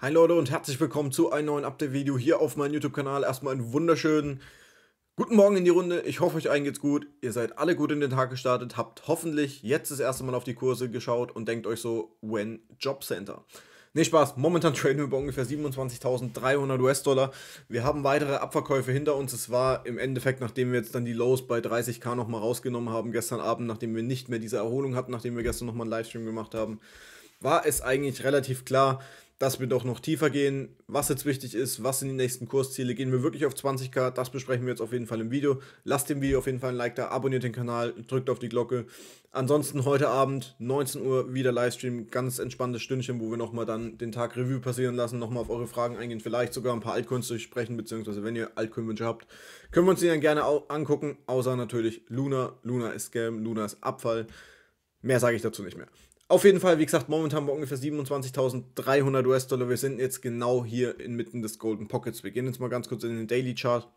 Hi Leute und herzlich willkommen zu einem neuen Update-Video hier auf meinem YouTube-Kanal. Erstmal einen wunderschönen guten Morgen in die Runde. Ich hoffe, euch allen geht's gut. Ihr seid alle gut in den Tag gestartet, habt hoffentlich jetzt das erste Mal auf die Kurse geschaut und denkt euch so, when Jobcenter. Nee, Spaß. Momentan traden wir bei ungefähr 27.300 US-Dollar. Wir haben weitere Abverkäufe hinter uns. Es war im Endeffekt, nachdem wir jetzt dann die Lows bei 30k nochmal rausgenommen haben, gestern Abend, nachdem wir nicht mehr diese Erholung hatten, nachdem wir gestern nochmal einen Livestream gemacht haben, war es eigentlich relativ klar, dass wir doch noch tiefer gehen, was jetzt wichtig ist, was sind die nächsten Kursziele, gehen wir wirklich auf 20k, das besprechen wir jetzt auf jeden Fall im Video. Lasst dem Video auf jeden Fall ein Like da, abonniert den Kanal, drückt auf die Glocke. Ansonsten heute Abend 19 Uhr wieder Livestream, ganz entspanntes Stündchen, wo wir nochmal dann den Tag Revue passieren lassen, nochmal auf eure Fragen eingehen, vielleicht sogar ein paar Altcoins durchsprechen, beziehungsweise wenn ihr Altcoin-Wünsche habt, können wir uns die dann gerne angucken, außer natürlich Luna. Luna ist Scam, Luna ist Abfall. Mehr sage ich dazu nicht mehr. Auf jeden Fall, wie gesagt, momentan haben wir ungefähr 27.300 US-Dollar. Wir sind jetzt genau hier inmitten des Golden Pockets. Wir gehen jetzt mal ganz kurz in den Daily Chart,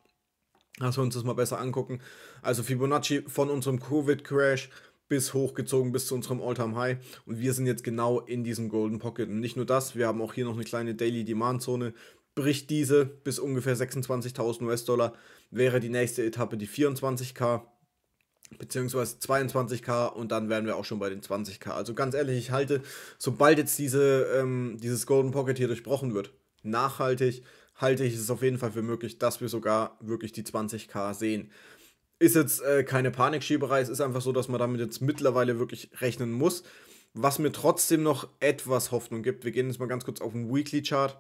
dass wir uns das mal besser angucken. Also Fibonacci von unserem Covid-Crash bis hochgezogen bis zu unserem All-Time High und wir sind jetzt genau in diesem Golden Pocket und nicht nur das, wir haben auch hier noch eine kleine Daily Demand Zone. Bricht diese bis ungefähr 26.000 US-Dollar, wäre die nächste Etappe die 24k beziehungsweise 22k und dann wären wir auch schon bei den 20k. Also ganz ehrlich, ich halte, sobald jetzt diese, ähm, dieses Golden Pocket hier durchbrochen wird, nachhaltig, halte ich es auf jeden Fall für möglich, dass wir sogar wirklich die 20k sehen. Ist jetzt äh, keine Panikschieberei, es ist einfach so, dass man damit jetzt mittlerweile wirklich rechnen muss. Was mir trotzdem noch etwas Hoffnung gibt, wir gehen jetzt mal ganz kurz auf den Weekly Chart.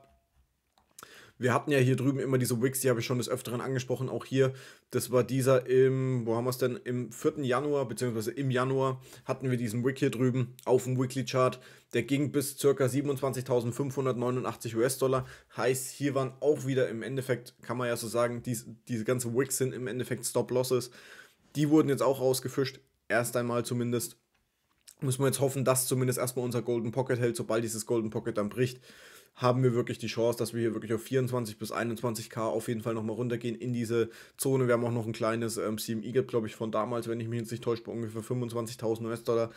Wir hatten ja hier drüben immer diese Wigs, die habe ich schon des Öfteren angesprochen, auch hier. Das war dieser im, wo haben wir es denn? Im 4. Januar, beziehungsweise im Januar hatten wir diesen Wig hier drüben auf dem Weekly Chart. Der ging bis ca. 27.589 US-Dollar. Heißt, hier waren auch wieder im Endeffekt, kann man ja so sagen, dies, diese ganzen Wigs sind im Endeffekt Stop-Losses. Die wurden jetzt auch rausgefischt, erst einmal zumindest müssen wir jetzt hoffen, dass zumindest erstmal unser Golden Pocket hält. Sobald dieses Golden Pocket dann bricht, haben wir wirklich die Chance, dass wir hier wirklich auf 24 bis 21k auf jeden Fall nochmal runtergehen in diese Zone. Wir haben auch noch ein kleines ähm, e Gap, glaube ich, von damals, wenn ich mich jetzt nicht täusche, bei ungefähr 25.000 US-Dollar.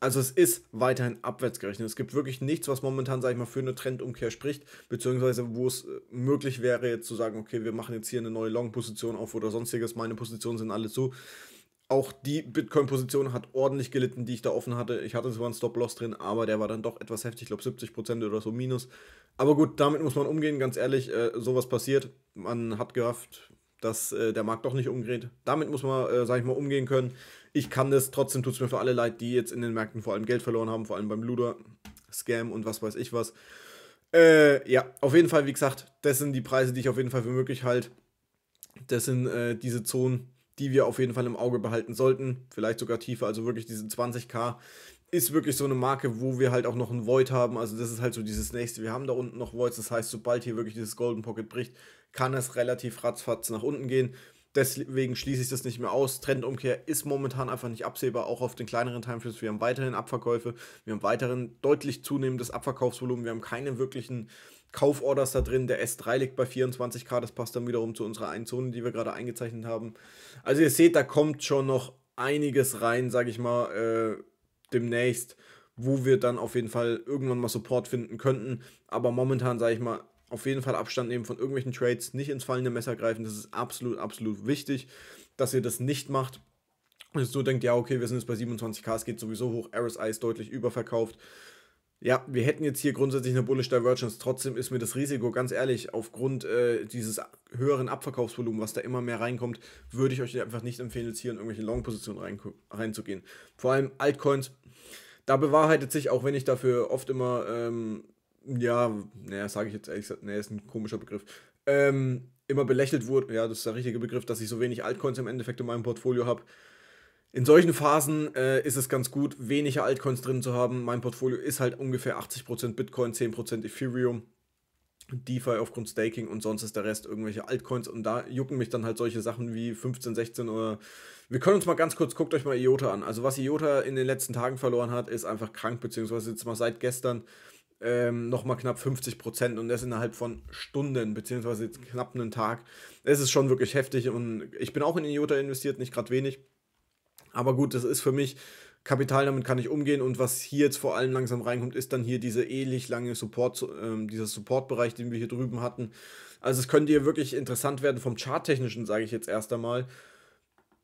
Also es ist weiterhin abwärts gerechnet. Es gibt wirklich nichts, was momentan, sage ich mal, für eine Trendumkehr spricht, beziehungsweise wo es äh, möglich wäre, jetzt zu sagen, okay, wir machen jetzt hier eine neue Long-Position auf oder sonstiges, meine Positionen sind alle zu auch die Bitcoin-Position hat ordentlich gelitten, die ich da offen hatte. Ich hatte zwar einen Stop-Loss drin, aber der war dann doch etwas heftig, ich glaube 70% oder so minus. Aber gut, damit muss man umgehen, ganz ehrlich, äh, sowas passiert. Man hat gehofft, dass äh, der Markt doch nicht umgeht. Damit muss man, äh, sag ich mal, umgehen können. Ich kann das, trotzdem tut es mir für alle leid, die jetzt in den Märkten vor allem Geld verloren haben, vor allem beim Luder, Scam und was weiß ich was. Äh, ja, auf jeden Fall, wie gesagt, das sind die Preise, die ich auf jeden Fall für möglich halte. Das sind äh, diese Zonen, die wir auf jeden Fall im Auge behalten sollten. Vielleicht sogar tiefer, also wirklich diese 20k ist wirklich so eine Marke, wo wir halt auch noch ein Void haben. Also das ist halt so dieses nächste. Wir haben da unten noch Voids. Das heißt, sobald hier wirklich dieses Golden Pocket bricht, kann es relativ ratzfatz nach unten gehen. Deswegen schließe ich das nicht mehr aus. Trendumkehr ist momentan einfach nicht absehbar, auch auf den kleineren Timeframes. Wir haben weiterhin Abverkäufe, wir haben weiterhin deutlich zunehmendes Abverkaufsvolumen, wir haben keine wirklichen Kauforders da drin. Der S3 liegt bei 24k, das passt dann wiederum zu unserer einen Zone, die wir gerade eingezeichnet haben. Also ihr seht, da kommt schon noch einiges rein, sage ich mal, äh, demnächst, wo wir dann auf jeden Fall irgendwann mal Support finden könnten. Aber momentan, sage ich mal, auf jeden Fall Abstand nehmen von irgendwelchen Trades, nicht ins fallende Messer greifen. Das ist absolut, absolut wichtig, dass ihr das nicht macht. Und jetzt so denkt, ja, okay, wir sind jetzt bei 27k, es geht sowieso hoch, RSI ist deutlich überverkauft. Ja, wir hätten jetzt hier grundsätzlich eine Bullish Divergence, trotzdem ist mir das Risiko, ganz ehrlich, aufgrund äh, dieses höheren Abverkaufsvolumen, was da immer mehr reinkommt, würde ich euch einfach nicht empfehlen, jetzt hier in irgendwelche Long-Positionen rein, reinzugehen. Vor allem Altcoins, da bewahrheitet sich, auch wenn ich dafür oft immer ähm, ja, naja, sage ich jetzt ehrlich gesagt, naja, ist ein komischer Begriff, ähm, immer belächelt wurde, ja, das ist der richtige Begriff, dass ich so wenig Altcoins im Endeffekt in meinem Portfolio habe. In solchen Phasen äh, ist es ganz gut, weniger Altcoins drin zu haben. Mein Portfolio ist halt ungefähr 80% Bitcoin, 10% Ethereum, DeFi aufgrund Staking und sonst ist der Rest irgendwelche Altcoins und da jucken mich dann halt solche Sachen wie 15, 16 oder wir können uns mal ganz kurz, guckt euch mal IOTA an. Also was IOTA in den letzten Tagen verloren hat, ist einfach krank, beziehungsweise jetzt mal seit gestern ähm, nochmal knapp 50 Prozent und das innerhalb von Stunden, beziehungsweise knapp einen Tag. Es ist schon wirklich heftig und ich bin auch in Iota investiert, nicht gerade wenig. Aber gut, das ist für mich Kapital, damit kann ich umgehen und was hier jetzt vor allem langsam reinkommt, ist dann hier diese ähnlich lange Support, äh, dieser Supportbereich, den wir hier drüben hatten. Also es könnte hier wirklich interessant werden vom Charttechnischen, sage ich jetzt erst einmal.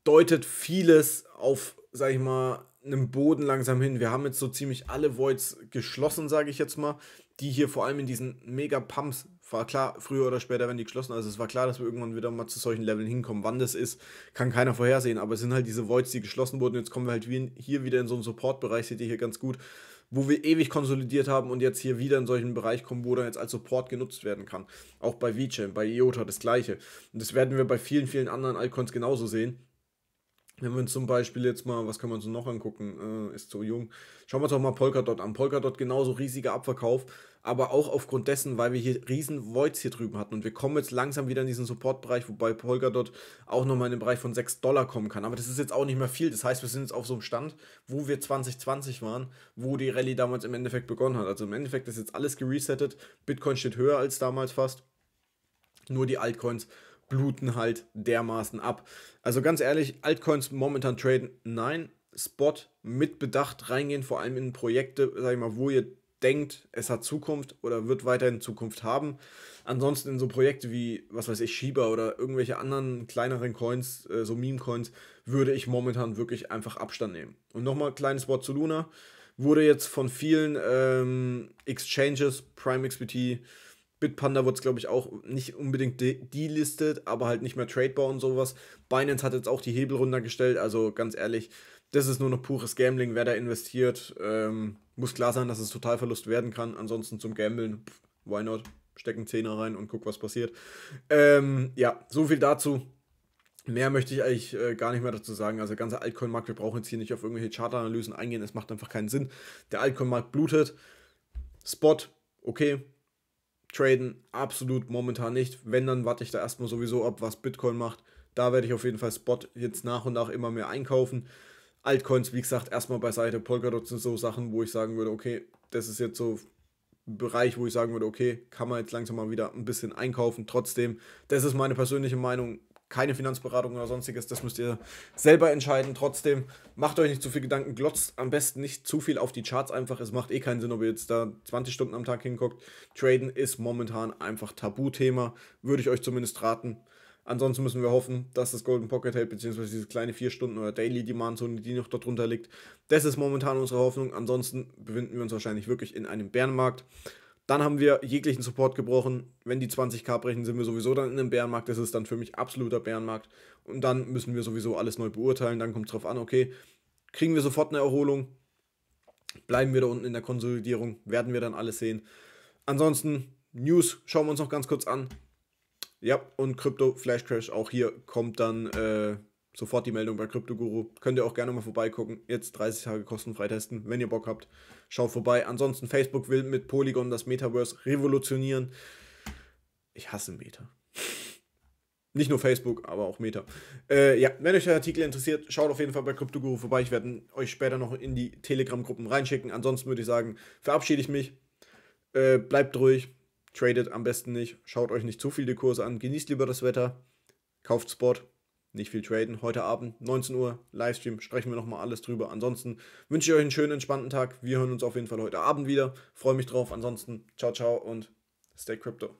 Deutet vieles auf, sage ich mal, einem Boden langsam hin. Wir haben jetzt so ziemlich alle Voids geschlossen, sage ich jetzt mal, die hier vor allem in diesen Mega-Pumps, war klar, früher oder später werden die geschlossen, also es war klar, dass wir irgendwann wieder mal zu solchen Leveln hinkommen. Wann das ist, kann keiner vorhersehen, aber es sind halt diese Voids, die geschlossen wurden. Jetzt kommen wir halt hier wieder in so einen Support-Bereich, seht ihr hier ganz gut, wo wir ewig konsolidiert haben und jetzt hier wieder in solchen Bereich kommen, wo dann jetzt als Support genutzt werden kann. Auch bei VeChain, bei IOTA e das gleiche. Und das werden wir bei vielen, vielen anderen Icons genauso sehen wenn wir uns zum Beispiel jetzt mal, was kann man so noch angucken, äh, ist zu jung. Schauen wir uns doch mal Polkadot an. Polkadot genauso riesiger Abverkauf, aber auch aufgrund dessen, weil wir hier riesen Voids hier drüben hatten und wir kommen jetzt langsam wieder in diesen Supportbereich, wobei Polkadot auch nochmal in den Bereich von 6 Dollar kommen kann. Aber das ist jetzt auch nicht mehr viel. Das heißt, wir sind jetzt auf so einem Stand, wo wir 2020 waren, wo die Rallye damals im Endeffekt begonnen hat. Also im Endeffekt ist jetzt alles geresettet. Bitcoin steht höher als damals fast. Nur die Altcoins bluten halt dermaßen ab. Also ganz ehrlich, Altcoins momentan traden, nein. Spot mit Bedacht reingehen, vor allem in Projekte, sag ich mal, wo ihr denkt, es hat Zukunft oder wird weiterhin Zukunft haben. Ansonsten in so Projekte wie, was weiß ich, Shiba oder irgendwelche anderen kleineren Coins, äh, so Meme-Coins, würde ich momentan wirklich einfach Abstand nehmen. Und nochmal kleines Wort zu Luna. Wurde jetzt von vielen ähm, Exchanges, Prime XBT, Bitpanda wurde es, glaube ich, auch nicht unbedingt de delistet, aber halt nicht mehr tradebar und sowas. Binance hat jetzt auch die Hebel runtergestellt, also ganz ehrlich, das ist nur noch pures Gambling. Wer da investiert, ähm, muss klar sein, dass es Totalverlust werden kann. Ansonsten zum Gambeln, pff, why not? Stecken Zehner rein und guck, was passiert. Ähm, ja, so viel dazu. Mehr möchte ich eigentlich äh, gar nicht mehr dazu sagen. Also der ganze Altcoin-Markt, wir brauchen jetzt hier nicht auf irgendwelche Chartanalysen eingehen, es macht einfach keinen Sinn. Der Altcoin-Markt blutet. Spot, okay, Traden absolut momentan nicht. Wenn, dann warte ich da erstmal sowieso ab, was Bitcoin macht. Da werde ich auf jeden Fall Spot jetzt nach und nach immer mehr einkaufen. Altcoins, wie gesagt, erstmal beiseite. Polkadot sind so Sachen, wo ich sagen würde, okay, das ist jetzt so ein Bereich, wo ich sagen würde, okay, kann man jetzt langsam mal wieder ein bisschen einkaufen. Trotzdem, das ist meine persönliche Meinung keine Finanzberatung oder sonstiges. Das müsst ihr selber entscheiden. Trotzdem, macht euch nicht zu viel Gedanken, glotzt am besten nicht zu viel auf die Charts einfach. Es macht eh keinen Sinn, ob ihr jetzt da 20 Stunden am Tag hinguckt. Traden ist momentan einfach Tabuthema, würde ich euch zumindest raten. Ansonsten müssen wir hoffen, dass das Golden Pocket hält, beziehungsweise diese kleine 4 Stunden oder Daily Demand Zone, die noch darunter liegt. Das ist momentan unsere Hoffnung. Ansonsten befinden wir uns wahrscheinlich wirklich in einem Bärenmarkt. Dann haben wir jeglichen Support gebrochen. Wenn die 20k brechen, sind wir sowieso dann in einem Bärenmarkt. Das ist dann für mich absoluter Bärenmarkt. Und dann müssen wir sowieso alles neu beurteilen. Dann kommt es drauf an, okay, kriegen wir sofort eine Erholung? Bleiben wir da unten in der Konsolidierung? Werden wir dann alles sehen? Ansonsten, News schauen wir uns noch ganz kurz an. Ja, und Krypto Flash Crash auch hier kommt dann äh, sofort die Meldung bei Kryptoguru. Könnt ihr auch gerne mal vorbeigucken. Jetzt 30 Tage kostenfrei testen, wenn ihr Bock habt. Schaut vorbei. Ansonsten, Facebook will mit Polygon das Metaverse revolutionieren. Ich hasse Meta. Nicht nur Facebook, aber auch Meta. Äh, ja, wenn euch der Artikel interessiert, schaut auf jeden Fall bei Kryptoguru vorbei. Ich werde euch später noch in die Telegram-Gruppen reinschicken. Ansonsten würde ich sagen, verabschiede ich mich. Äh, bleibt ruhig, tradet am besten nicht, schaut euch nicht zu viele Kurse an, genießt lieber das Wetter, kauft Sport nicht viel traden. Heute Abend, 19 Uhr, Livestream, sprechen wir nochmal alles drüber. Ansonsten wünsche ich euch einen schönen, entspannten Tag. Wir hören uns auf jeden Fall heute Abend wieder. Freue mich drauf. Ansonsten, ciao, ciao und stay crypto.